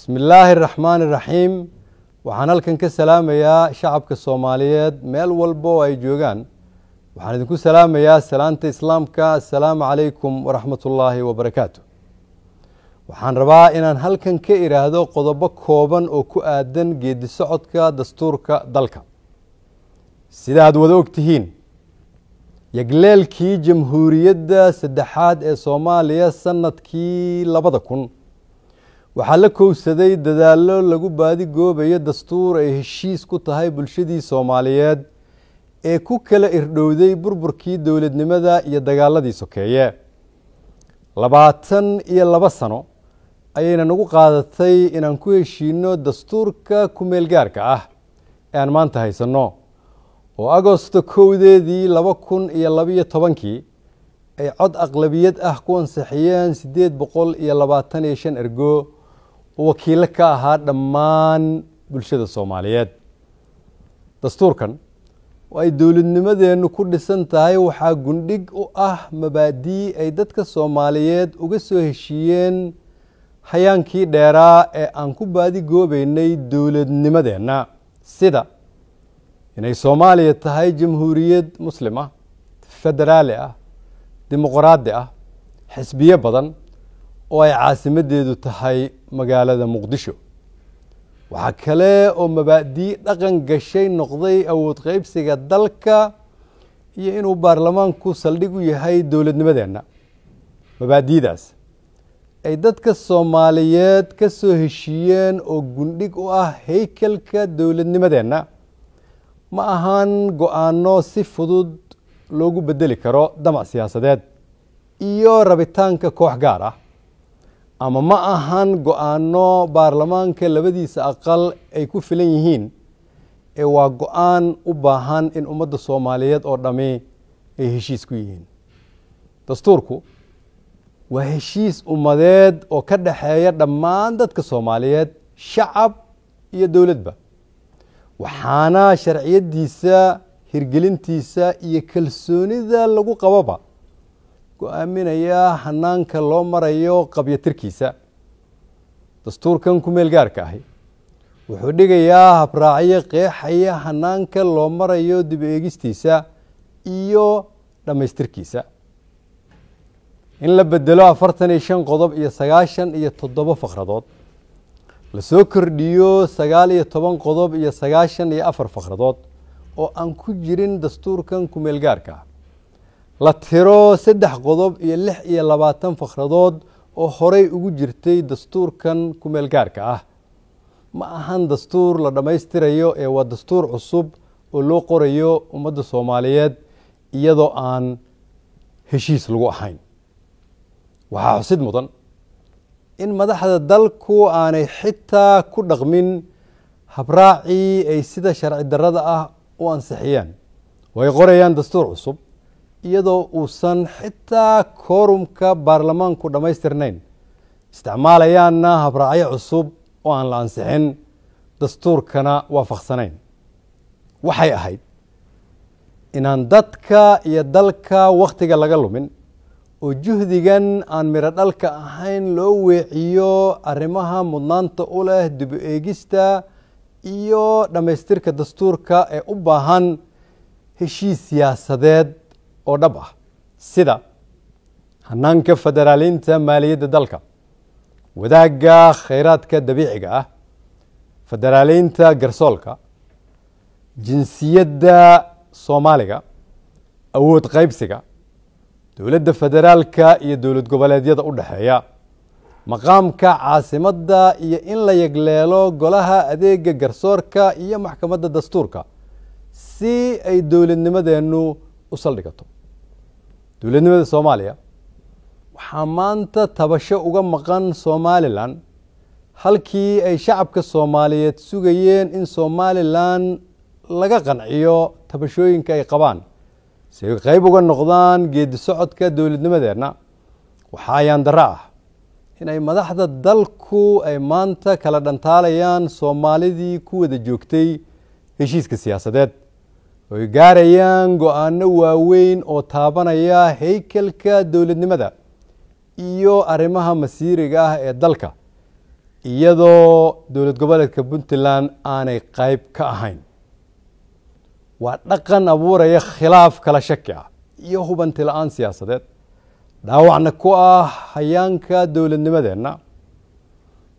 bismi illaahi araxmaan iraxiim waxaan halkan ka salaamayaa shacabka soomaaliyeed meel walba oo ay joogaan waxaan idinku salaamayaa salaanta islaamka assalaamu calaykum waraxmat waraxmatullaahi wabarakaatu waxaan rabaa inaan halkan ka idhaahdo qodobo kooban oo ku aadan geedi socodka dastuurka dalka sidaad wada ogtihiin tihiin yagleelkii jamhuuriyadda saddexaad ee soomaaliya sannadkii labada kun waxaa la kowsaday dadaallo lagu baadi goobayo dastuur ay heshiis ku tahay bulshadii soomaaliyeed ee ku kala irdhowday burburkii dowladnimada iyo dagaaladii sokeeye labaatan iyo laba sano ayaynan nagu qaadatay inaan ku heshiinno dastuurka ku-meelgaarka ah ee aan maanta haysanno oo agosto kowdeedii laba kun iyo labaiyo tobankii ay cod aqlabiyad ah ku ansixiyeen siddeed boqol iyo labaatan iyo shan ergoo oo wakiilo ka ahaa dhammaan bulshada soomaaliyeed dastuurkan oo ay dowladnimadeennu ku dhisan tahay waxaa gundhig u ah mabaadi'i ay dadka soomaaliyeed uga soo heshiiyeen hayaankii dheeraa ee aan ku baadi goobaynay dowladnimadeenna sida inay soomaaliya tahay jamhuuriyad muslim ah federaali ah dimuqraadi ah xisbiyo badan oo ay caasimadeedu tahay magaalada muqdisho waxaa kale oo mabaadii dhaqan gashay noqday awood qaybsiga dalka iyo inuu baarlamaanku saldhig u yahay dowladnimadeenna mabaadiidaas ay dadka soomaaliyeed ka soo heshiiyeen oo gundhig u ah haykalka dowladnimadeenna ma ahaan go-aanno si fudud loogu beddeli karo damac siyaasadeed iyo rabitaanka koox gaar ah ama ma ahan go-aano baarlamaanka labadiisa aqal ay ku filan yihiin ee waa go-aan u baahan in ummadda soomaaliyeed oo dhammi ay heshiis ku yihiin dastuurku waa heshiis ummadeed oo ka dhexeeya dhammaan dadka soomaaliyeed shacab iyo dowladba waxaana sharciyadiisa hirgelintiisa iyo kalsoonida lagu qababa go-aaminayaa hanaanka loo marayo qabyatirkiisa dastuurkan ku-meel gaarka ahi wuxuu dhigayaa habraacyo qeexaya hanaanka loo marayo dib eegistiisa iyo dhammaystirkiisa in la bedelo afartan iyo shan qodob iyo sagaashan iyo toddoba fakhradood lasoo kordhiyo sagaal iyo toban qodob iyo sagaashan iyo afar fakhradood oo aan ku jirin dastuurkan kumeel gaarka ah la tiro saddex qodob iyo lix iyo labaatan fakhradood oo horey ugu jirtay dastuurkan ku-meel gaarka ah ma ahan dastuur la dhammaystirayo ee waa dastuur cusub oo loo qorayo ummadda soomaaliyeed iyadoo aan heshiis lagu ahayn waxaa xusid mudan in madaxda dalku aanay xitaa ku dhaqmin habraacii ay sida sharci darrada ah u ansixiyeen oo qorayaan dastuur cusub iyadoo uusan xitaa koorumka baarlamaanku dhammaystirnayn isticmaalayaanna habraacyo cusub oo aan la ansixin dastuurkana waafaqsanayn waxay ahayd inaan dadka iyo dalka wakhtiga laga lumin oo juhdigan aan miro dhalka ahayn loo weeciyo arrimaha mudnaanta u leh dib u eegista iyo dhammaystirka dastuurka ee u baahan heshiis siyaasadeed oo dhab ah sida hanaanka federaaliinta maaliyadda dalka wadaagga khayraadka dabiiciga ah federaaleynta garsoolka jinsiyadda soomaaliga awood qaybsiga dowladda federaalka iyo dowlad goboleedyada u dhexeeya maqaamka caasimadda iyo in la yegleelo golaha adeega garsoorka iyo maxkamadda dastuurka si ay dowladnimadeennu u saldhigato dowladnimada soomaaliya waxaa maanta tabasho uga maqan somalilan halkii ay shacabka soomaaliyeed sugayeen in somalilan laga qanciyo tabashooyinka ay qabaan si ay qayb uga noqdaan geedi socodka dowladnimadeenna waxaa ayaandara ah inay madaxda dalku ay maanta kala dhantaalayaan soomaalidii ku wada joogtay heshiiska siyaasadeed oy gaarayaan go-aano waaweyn oo taabanaya haykalka dowladnimada iyo arrimaha masiiriga ah ee dalka iyadoo dowlad goboleedka puntland aanay qayb ka ahayn waa dhaqan abuuraya khilaaf kala shaki ah iyo hubanti la-aan siyaasadeed dhaawacna ku ah hayaanka dowladnimadeenna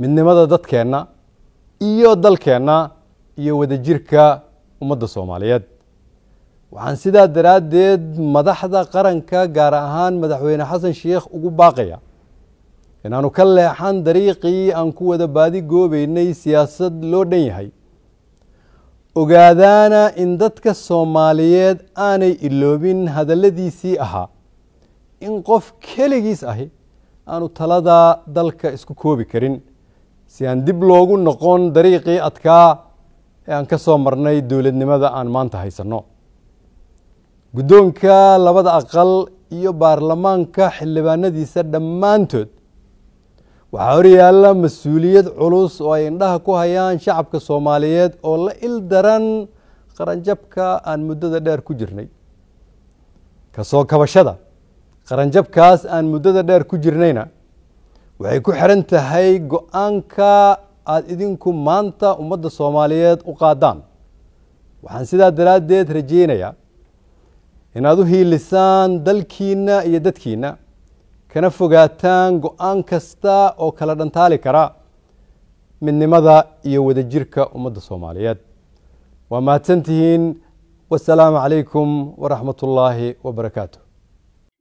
midnimada dadkeenna iyo dalkeenna iyo wadajirka ummadda soomaaliyeed waxaan sidaa daraaddeed madaxda qaranka gaar ahaan madaxweyne xasan sheekh ugu baaqaya inaanu ka leexan dariiqii aan ku wada baadi goobeynay siyaasad loo dhan yahay ogaadaana in dadka soomaaliyeed aanay iloobin hadalladiisii ahaa in qof keligiis ahi aanu talada dalka isku koobi karin si aan dib loogu noqon dariiqii adkaa ee aan ka soo marnay dowladnimada aan maanta haysanno guddoonka labada aqal iyo baarlamaanka xildhibaanadiisa dhammaantood waxaa horyaalla mas-uuliyad culus oo ay indhaha ku hayaan shacabka soomaaliyeed oo la il daran qaranjabka aan muddada dheer ku jirnay kasoo kabashada qaranjabkaas aan muddada dheer ku jirnayna waxay ku xiran tahay go-aanka aada idinku maanta ummadda soomaaliyeed u qaadaan waxaan sidaa daraaddeed rajaynayaa inaad u hiilisaan dalkiinna iyo dadkiinna kana fogaataan go-aan kasta oo kala dhantaali kara midnimada iyo wadajirka ummadda soomaaliyeed waa mahadsantihiin wasalaamu calaykum waraxmat ullaahi wabarakaatu